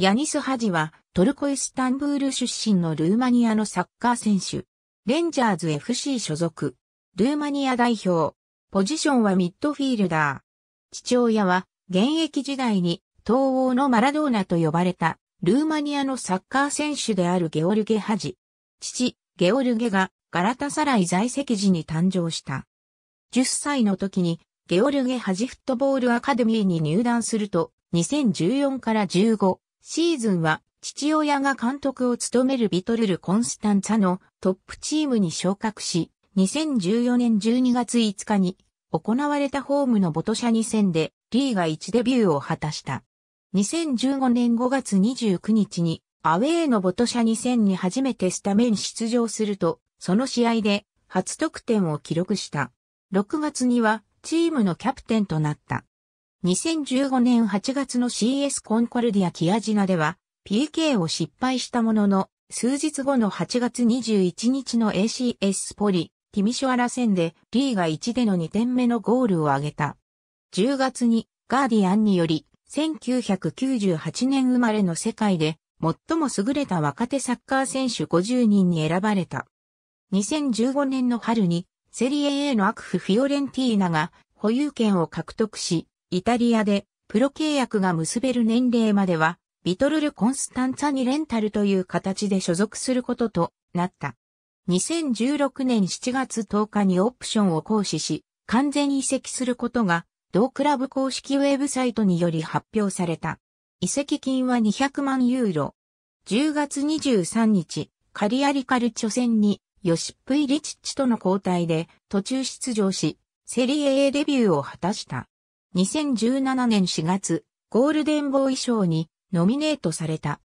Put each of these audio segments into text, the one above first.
ヤニス・ハジはトルコ・イスタンブール出身のルーマニアのサッカー選手。レンジャーズ FC 所属。ルーマニア代表。ポジションはミッドフィールダー。父親は現役時代に東欧のマラドーナと呼ばれたルーマニアのサッカー選手であるゲオルゲ・ハジ。父、ゲオルゲがガラタサライ在籍時に誕生した。10歳の時にゲオルゲ・ハジフットボールアカデミーに入団すると2014から15シーズンは父親が監督を務めるビトルル・コンスタンツァのトップチームに昇格し、2014年12月5日に行われたホームのボトシャ2戦でリーガ1デビューを果たした。2015年5月29日にアウェーのボトシャ2戦に初めてスタメン出場すると、その試合で初得点を記録した。6月にはチームのキャプテンとなった。2015年8月の CS コンコルディアキアジナでは PK を失敗したものの、数日後の8月21日の ACS ポリ、ティミショアラ戦でリーが1での2点目のゴールを挙げた。10月にガーディアンにより1998年生まれの世界で最も優れた若手サッカー選手50人に選ばれた。2015年の春にセリエ A のアクフ・フィオレンティーナが保有権を獲得し、イタリアでプロ契約が結べる年齢までは、ビトルル・コンスタンツァにレンタルという形で所属することとなった。2016年7月10日にオプションを行使し、完全移籍することが、同クラブ公式ウェブサイトにより発表された。移籍金は200万ユーロ。10月23日、カリアリカル初戦に、ヨシップ・イリチッチとの交代で途中出場し、セリエ A デビューを果たした。2017年4月、ゴールデンボーイ賞にノミネートされた。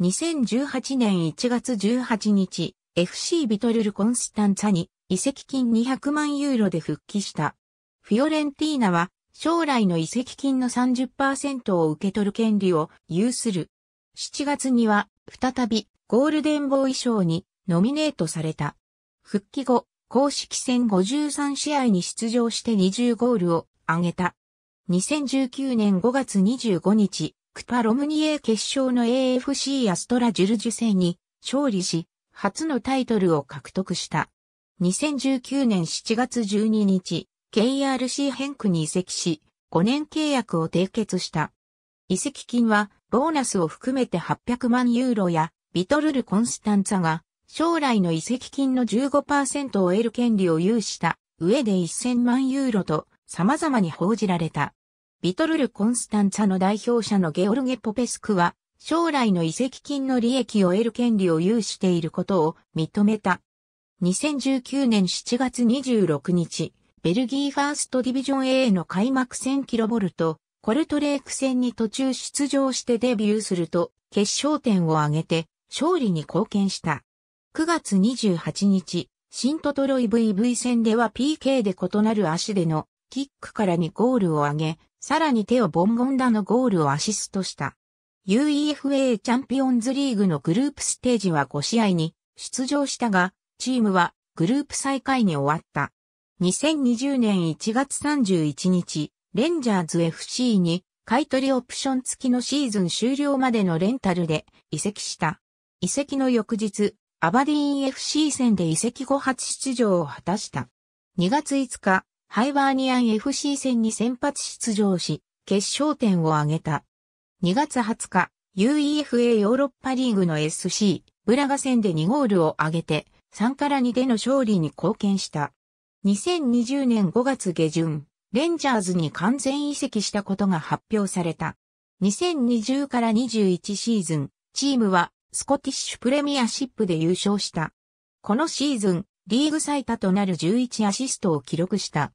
2018年1月18日、FC ビトルル・コンスタンツァに移籍金200万ユーロで復帰した。フィオレンティーナは将来の移籍金の30%を受け取る権利を有する。7月には再びゴールデンボーイ賞にノミネートされた。復帰後、公式戦53試合に出場して20ゴールを挙げた。2019年5月25日、クパロムニエ決勝の AFC アストラジュルジュ戦に勝利し、初のタイトルを獲得した。2019年7月12日、KRC 変区に移籍し、5年契約を締結した。移籍金は、ボーナスを含めて800万ユーロや、ビトルル・コンスタンツァが、将来の移籍金の15%を得る権利を有した、上で1000万ユーロと、様々に報じられた。ビトルル・コンスタンツァの代表者のゲオルゲ・ポペスクは、将来の移籍金の利益を得る権利を有していることを認めた。2019年7月26日、ベルギーファーストディビジョン A の開幕戦キロボルト、コルトレーク戦に途中出場してデビューすると、決勝点を挙げて、勝利に貢献した。9月28日、シントトロイ VV 戦では PK で異なる足でのキックから2ゴールを挙げ、さらにテオ・ボンゴンダのゴールをアシストした。UEFA チャンピオンズリーグのグループステージは5試合に出場したが、チームはグループ最下位に終わった。2020年1月31日、レンジャーズ FC に買取オプション付きのシーズン終了までのレンタルで移籍した。移籍の翌日、アバディーン FC 戦で移籍後初出場を果たした。2月5日、ハイバーニアン FC 戦に先発出場し、決勝点を挙げた。2月20日、UEFA ヨーロッパリーグの SC、ブラガ戦で2ゴールを挙げて、3から2での勝利に貢献した。2020年5月下旬、レンジャーズに完全移籍したことが発表された。2020から21シーズン、チームはスコティッシュプレミアシップで優勝した。このシーズン、リーグ最多となる11アシストを記録した。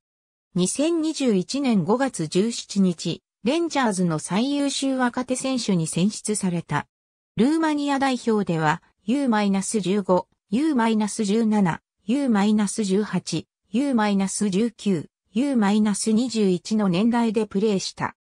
2021年5月17日、レンジャーズの最優秀若手選手に選出された。ルーマニア代表では U-15、U-17、U-18、U-19、U-21 の年代でプレーした。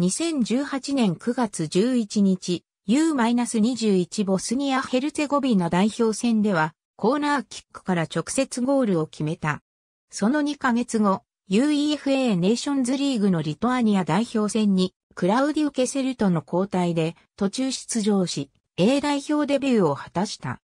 2018年9月11日、U-21 ボスニア・ヘルツェゴビナ代表戦では、コーナーキックから直接ゴールを決めた。その2ヶ月後、UEFA ネーションズリーグのリトアニア代表戦にクラウディウ・ケセルとの交代で途中出場し、A 代表デビューを果たした。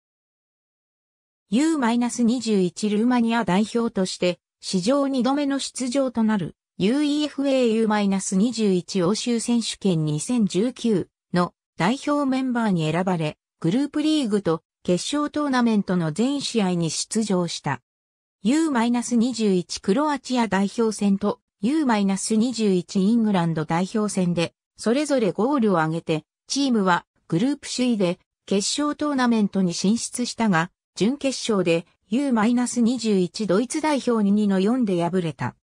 U-21 ルーマニア代表として、史上2度目の出場となる UEFAU-21 欧州選手権2019の代表メンバーに選ばれ、グループリーグと決勝トーナメントの全試合に出場した。U-21 クロアチア代表戦と U-21 イングランド代表戦で、それぞれゴールを挙げて、チームはグループ首位で決勝トーナメントに進出したが、準決勝で U-21 ドイツ代表に2の4で敗れた。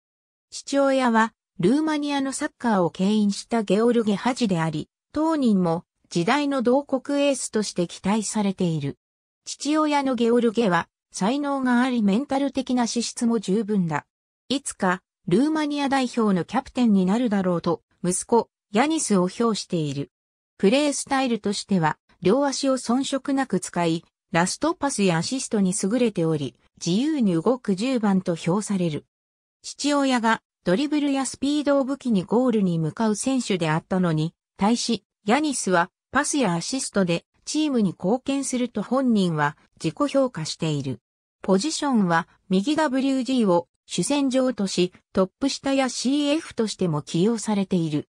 父親はルーマニアのサッカーを牽引したゲオルゲ・ハジであり、当人も時代の同国エースとして期待されている。父親のゲオルゲは才能がありメンタル的な資質も十分だ。いつか、ルーマニア代表のキャプテンになるだろうと、息子、ヤニスを評している。プレースタイルとしては、両足を遜色なく使い、ラストパスやアシストに優れており、自由に動く10番と評される。父親がドリブルやスピードを武器にゴールに向かう選手であったのに、対し、ヤニスはパスやアシストでチームに貢献すると本人は自己評価している。ポジションは右 WG を主戦場とし、トップ下や CF としても起用されている。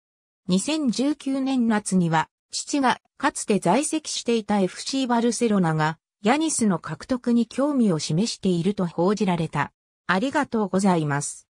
2019年夏には、父がかつて在籍していた FC バルセロナが、ヤニスの獲得に興味を示していると報じられた。ありがとうございます。